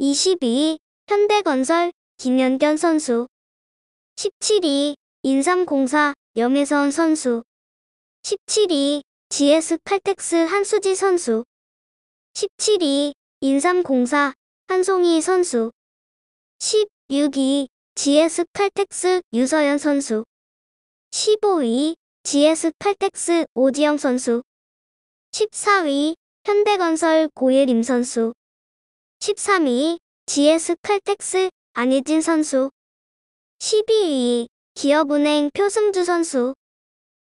22위 현대건설 김연견 선수 17위 인삼공사 염혜선 선수 17위 GS 칼텍스 한수지 선수 17위 인삼공사 한송희 선수 16위 GS 칼텍스 유서연 선수 15위 GS 칼텍스 오지영 선수 14위 현대건설 고예림 선수 13위 GS 칼텍스 안희진 선수 12위 기업은행 표승주 선수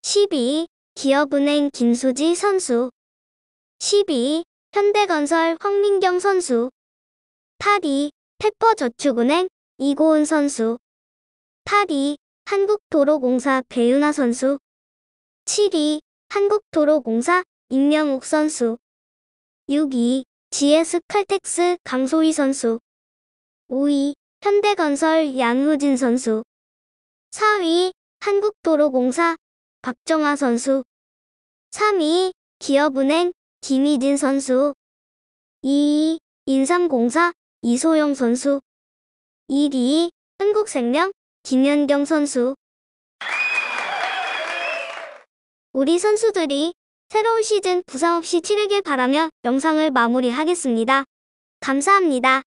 12위 기업은행 김수지 선수 12위 현대건설 황민경 선수 8위 페퍼저축은행 이고은 선수 8위 한국도로공사 배윤아 선수 7위 한국도로공사 임영욱 선수 6위 GS 칼텍스 강소희 선수 5위 현대건설 양우진 선수 4위 한국도로공사 박정아 선수 3위 기업은행 김희진 선수 2위 인삼공사 이소영 선수 1위 한국생명 김연경 선수 우리 선수들이 새로운 시즌 부상 없이 치르길 바라며 영상을 마무리하겠습니다. 감사합니다.